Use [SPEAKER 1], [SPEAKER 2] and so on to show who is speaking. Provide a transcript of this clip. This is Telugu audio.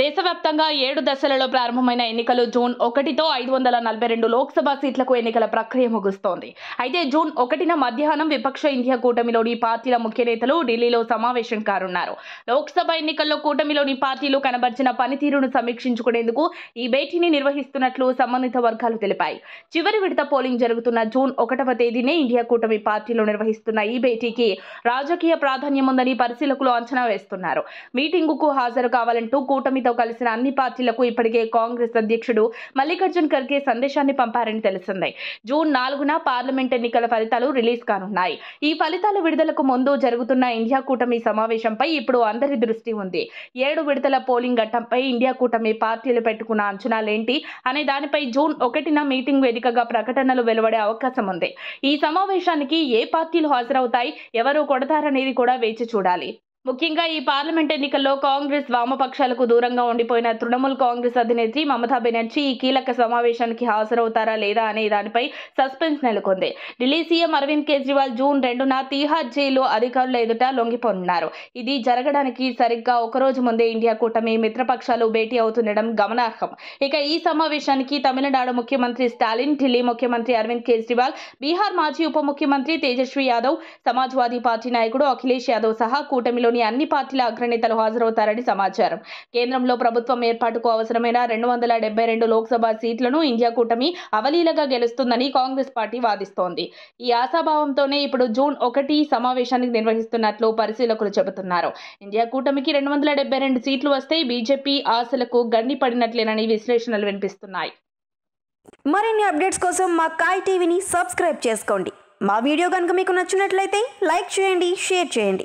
[SPEAKER 1] దేశవ్యాప్తంగా ఏడు దశలలో ప్రారంభమైన ఎన్నికలు జూన్ ఒకటితో ఐదు వందల నలభై రెండు లోక్సభ సీట్లకు ఎన్నికల ప్రక్రియ ముగుస్తోంది అయితే జూన్ ఒకటిన మధ్యాహ్నం విపక్ష ఇండియా కూటమిలోని పార్టీల ముఖ్య నేతలు ఢిల్లీలో సమావేశం కానున్నారు లోక్సభ ఎన్నికల్లో కూటమిలోని పార్టీలు కనబర్చిన పనితీరును సమీక్షించుకునేందుకు ఈ భేటీని నిర్వహిస్తున్నట్లు సంబంధిత వర్గాలు తెలిపాయి చివరి విడత పోలింగ్ జరుగుతున్న జూన్ ఒకటవ తేదీనే ఇండియా కూటమి పార్టీలు నిర్వహిస్తున్న ఈ భేటీకి రాజకీయ ప్రాధాన్యం ఉందని పరిశీలకులు అంచనా వేస్తున్నారు మీటింగుకు హాజరు కావాలంటూ కూటమితో తో కలిసిన అన్ని పార్టీలకు ఇప్పటికే కాంగ్రెస్ అధ్యక్షుడు మల్లికార్జున్ ఖర్గే సందేశాన్ని పంపారని తెలిసింది జూన్ నాలుగున పార్లమెంట్ ఎన్నికల ఫలితాలు రిలీజ్ కానున్నాయి ఈ ఫలితాల విడుదలకు ముందు జరుగుతున్న ఇండియా కూటమి సమావేశంపై ఇప్పుడు అందరి దృష్టి ఉంది ఏడు విడతల పోలింగ్ ఘట్టంపై ఇండియా కూటమి పార్టీలు పెట్టుకున్న అంచనాలేంటి అనే దానిపై జూన్ ఒకటిన మీటింగ్ వేదికగా ప్రకటనలు వెలువడే అవకాశం ఉంది ఈ సమావేశానికి ఏ పార్టీలు హాజరవుతాయి ఎవరు కొడతారనేది కూడా వేచి చూడాలి ముఖ్యంగా ఈ పార్లమెంట్ ఎన్నికల్లో కాంగ్రెస్ వామపక్షాలకు దూరంగా ఉండిపోయిన తృణమూల్ కాంగ్రెస్ అధినేత్రి మమతా బెనర్జీ ఈ కీలక సమావేశానికి హాజరవుతారా లేదా అనే దానిపై సస్పెన్స్ నెలకొంది ఢిల్లీ సీఎం అరవింద్ కేజ్రీవాల్ జూన్ రెండున తీహార్ జైలు అధికారుల ఎదుట లొంగిపోనున్నారు ఇది జరగడానికి సరిగ్గా ఒకరోజు ముందే ఇండియా కూటమి మిత్రపక్షాలు భేటీ అవుతుండడం గమనార్హం ఇక ఈ సమావేశానికి తమిళనాడు ముఖ్యమంత్రి స్టాలిన్ ఢిల్లీ ముఖ్యమంత్రి అరవింద్ కేజ్రీవాల్ బీహార్ మాజీ ఉప ముఖ్యమంత్రి తేజస్వి యాదవ్ సమాజ్వాదీ పార్టీ నాయకుడు అఖిలేష్ యాదవ్ సహా కూటమిలో పార్టీలోని అన్ని పార్టీల అగ్రనేతలు హాజరవుతారని సమాచారం కేంద్రంలో ప్రభుత్వం ఏర్పాటుకు అవసరమైన రెండు వందల డెబ్బై రెండు లోక్సభ సీట్లను ఇండియా కూటమి అవలీలగా గెలుస్తుందని కాంగ్రెస్ పార్టీ వాదిస్తోంది ఈ ఆశాభావంతోనే ఇప్పుడు జూన్ ఒకటి సమావేశానికి నిర్వహిస్తున్నట్లు పరిశీలకులు చెబుతున్నారు ఇండియా కూటమికి రెండు వందల డెబ్బై రెండు సీట్లు వస్తే బీజేపీ ఆశలకు గండి పడినట్లేనని విశ్లేషణలు వినిపిస్తున్నాయి మరిన్ని అప్డేట్స్ కోసం మా కాయ్ టీవీని సబ్స్క్రైబ్ చేసుకోండి మా వీడియో కనుక మీకు నచ్చినట్లయితే లైక్ చేయండి షేర్ చేయండి